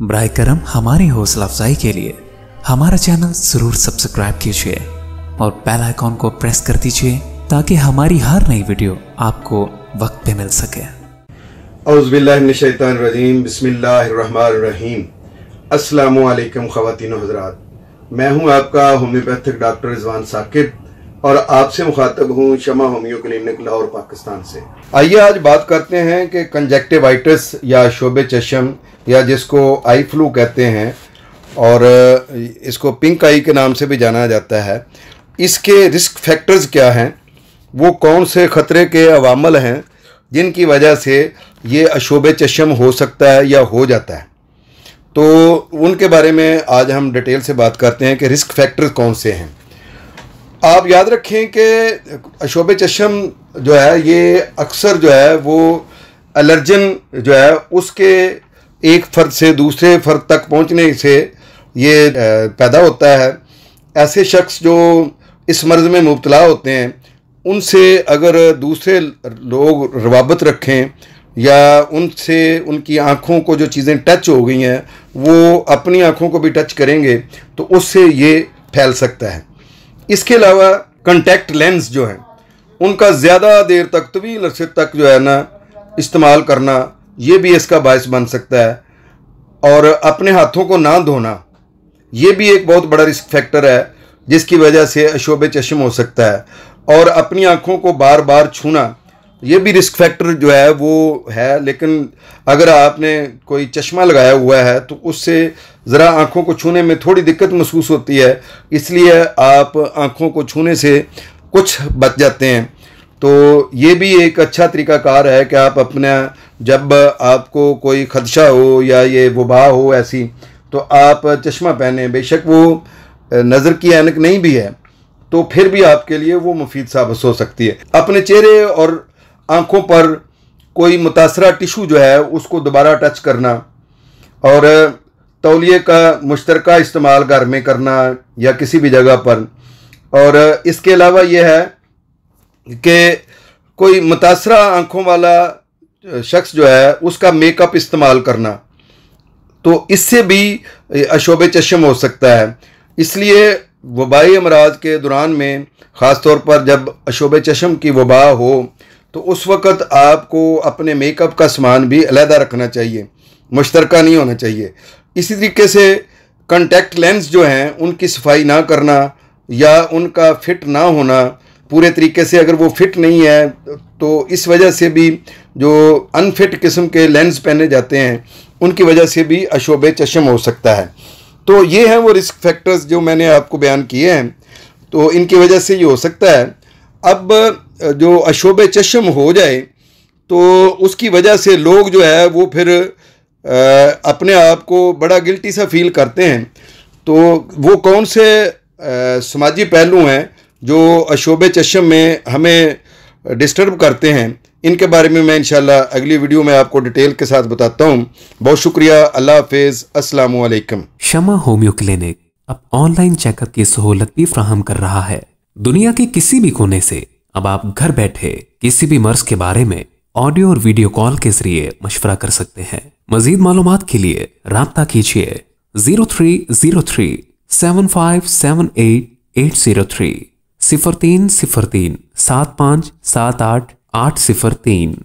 बर करम हमारी हौसला अफजाई के लिए हमारा चैनल ज़रूर सब्सक्राइब कीजिए और बेल आइकॉन को प्रेस कर दीजिए ताकि हमारी हर नई वीडियो आपको वक्त पे मिल सके अज़बिल्लाशैतरजीम बसमीम हजरात मैं हूं आपका होम्योपैथिक डॉक्टर रिजवान साकिब और आपसे मुखातब हूँ शमा होमियो क्लिनिक लाहौर पाकिस्तान से आइए आज बात करते हैं कि कंजेक्टिवाइटिस या शोबे चशम या जिसको आई फ्लू कहते हैं और इसको पिंक आई के नाम से भी जाना जाता है इसके रिस्क फैक्टर्स क्या हैं वो कौन से ख़तरे के अवामल हैं जिनकी वजह से ये अशोब चशम हो सकता है या हो जाता है तो उनके बारे में आज हम डिटेल से बात करते हैं कि रिस्क फैक्टर्स कौन से हैं आप याद रखें कि शोब चशम जो है ये अक्सर जो है वो एलर्जन जो है उसके एक फ़र्द से दूसरे फ़र्द तक पहुंचने से ये पैदा होता है ऐसे शख्स जो इस मर्ज़ में मुबतला होते हैं उनसे अगर दूसरे लोग रवाबत रखें या उनसे उनकी आँखों को जो चीज़ें टच हो गई हैं वो अपनी आँखों को भी टच करेंगे तो उससे ये फैल सकता है इसके अलावा कंटेक्ट लेंस जो हैं उनका ज़्यादा देर तक तवील अरसे तक जो है ना इस्तेमाल करना ये भी इसका बायस बन सकता है और अपने हाथों को ना धोना ये भी एक बहुत बड़ा रिस्क फैक्टर है जिसकी वजह से अशोभ चश्म हो सकता है और अपनी आँखों को बार बार छूना ये भी रिस्क फैक्टर जो है वो है लेकिन अगर आपने कोई चश्मा लगाया हुआ है तो उससे ज़रा आँखों को छूने में थोड़ी दिक्कत महसूस होती है इसलिए आप आँखों को छूने से कुछ बच जाते हैं तो ये भी एक अच्छा तरीकाकार है कि आप अपना जब आपको कोई खदशा हो या ये वबा हो ऐसी तो आप चश्मा पहने बेशक वो नज़र की एनक नहीं भी है तो फिर भी आपके लिए वो मुफीद साबित हो सकती है अपने चेहरे और आँखों पर कोई मुतासरा टिशू जो है उसको दोबारा टच करना और तौलिए का मुश्तर इस्तेमाल घर में करना या किसी भी जगह पर और इसके अलावा यह है कि कोई मुतासरा आँखों वाला शख्स जो है उसका मेकअप इस्तेमाल करना तो इससे भी अशोब चशम हो सकता है इसलिए वबाई अमराज के दौरान में ख़ास तौर पर जब अशोब चशम की वबा हो तो उस वक़्त आपको अपने मेकअप का सामान भी अलहदा रखना चाहिए मुश्तरका नहीं होना चाहिए इसी तरीके से कंटेक्ट लेंस जो हैं उनकी सफाई ना करना या उनका फिट ना होना पूरे तरीके से अगर वो फिट नहीं है तो इस वजह से भी जो अनफिट किस्म के लेंस पहने जाते हैं उनकी वजह से भी अशोब चशम हो सकता है तो ये हैं वो रिस्क फैक्टर्स जो मैंने आपको बयान किए हैं तो इनकी वजह से ये हो सकता है अब जो अशोभ चश्म हो जाए तो उसकी वजह से लोग जो है वो फिर अपने आप को बड़ा गिल्टी सा फील करते हैं तो वो कौन से समाजी पहलू हैं जो अशोभ चश्म में हमें डिस्टर्ब करते हैं इनके बारे में मैं इंशाल्लाह अगली वीडियो में आपको डिटेल के साथ बताता हूँ बहुत शुक्रिया अल्लाह हाफिज़ असलम शमा होम्यो क्लिनिक अब ऑनलाइन चेकअप की सहूलत भी फ्राहम कर रहा है दुनिया के किसी भी कोने से अब आप घर बैठे किसी भी मर्ज के बारे में ऑडियो और वीडियो कॉल के जरिए मशवरा कर सकते हैं मजीद मालूम के लिए रबता कीजिए zero three zero three seven five seven eight eight zero three सिफर तीन सिफर तीन सात पाँच सात आठ आठ सिफर तीन